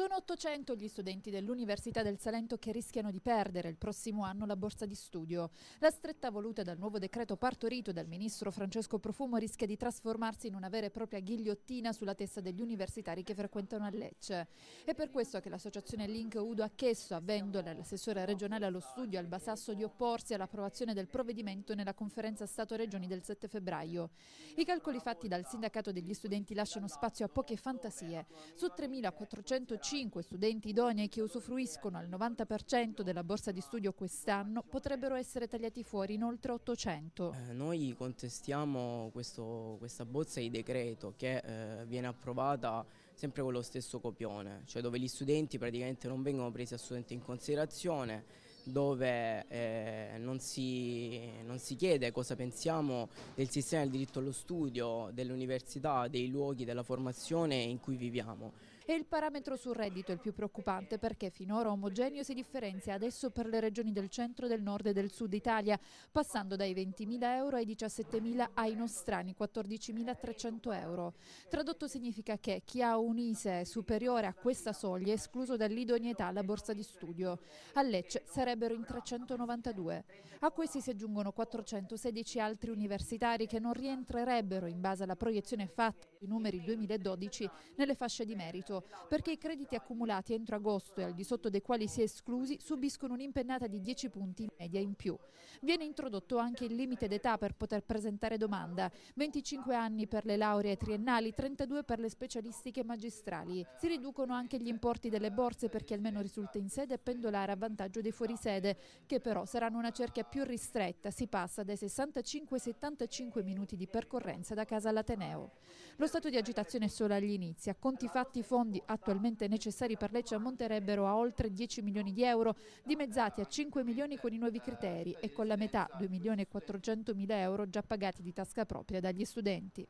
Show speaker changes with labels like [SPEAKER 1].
[SPEAKER 1] Sono 800 gli studenti dell'Università del Salento che rischiano di perdere il prossimo anno la borsa di studio. La stretta voluta dal nuovo decreto partorito dal ministro Francesco Profumo rischia di trasformarsi in una vera e propria ghigliottina sulla testa degli universitari che frequentano a Lecce. È per questo che l'associazione Link Udo ha chiesto, avvendola l'assessore regionale allo studio al Basasso, di opporsi all'approvazione del provvedimento nella conferenza Stato-Regioni del 7 febbraio. I calcoli fatti dal sindacato degli studenti lasciano spazio a poche fantasie. Su 3.450 25 studenti idonei che usufruiscono al 90% della borsa di studio quest'anno potrebbero essere tagliati fuori in oltre 800.
[SPEAKER 2] Eh, noi contestiamo questo, questa bozza di decreto che eh, viene approvata sempre con lo stesso copione, cioè dove gli studenti praticamente non vengono presi assolutamente in considerazione dove eh, non, si, non, si, chiede cosa pensiamo del sistema del diritto allo studio, dell'università, dei luoghi, della formazione in cui viviamo.
[SPEAKER 1] E il parametro sul reddito è il più preoccupante perché finora omogeneo si differenzia adesso per le regioni del centro, del nord e del sud Italia, passando dai 20.000 euro ai 17.000 ai nostrani, 14.300 euro. Tradotto significa che chi ha un ISE superiore a questa soglia è escluso dall'idoneità alla borsa di studio. A Lecce sarebbe sarebbero in 392. A questi si aggiungono 416 altri universitari che non rientrerebbero, in base alla proiezione fatta sui numeri 2012, nelle fasce di merito, perché i crediti accumulati entro agosto e al di sotto dei quali si è esclusi subiscono un'impennata di 10 punti in media in più. Viene introdotto anche il limite d'età per poter presentare domanda, 25 anni per le lauree triennali, 32 per le specialistiche magistrali. Si riducono anche gli importi delle borse per chi almeno risulta in sede e pendolare a vantaggio dei fuori sede, che però saranno una cerchia più ristretta, si passa dai 65 75 minuti di percorrenza da casa all'Ateneo. Lo stato di agitazione è solo agli inizi, a conti fatti i fondi attualmente necessari per Lecce ammonterebbero a oltre 10 milioni di euro, dimezzati a 5 milioni con i nuovi criteri e con la metà 2 milioni e 400 mila euro già pagati di tasca propria dagli studenti.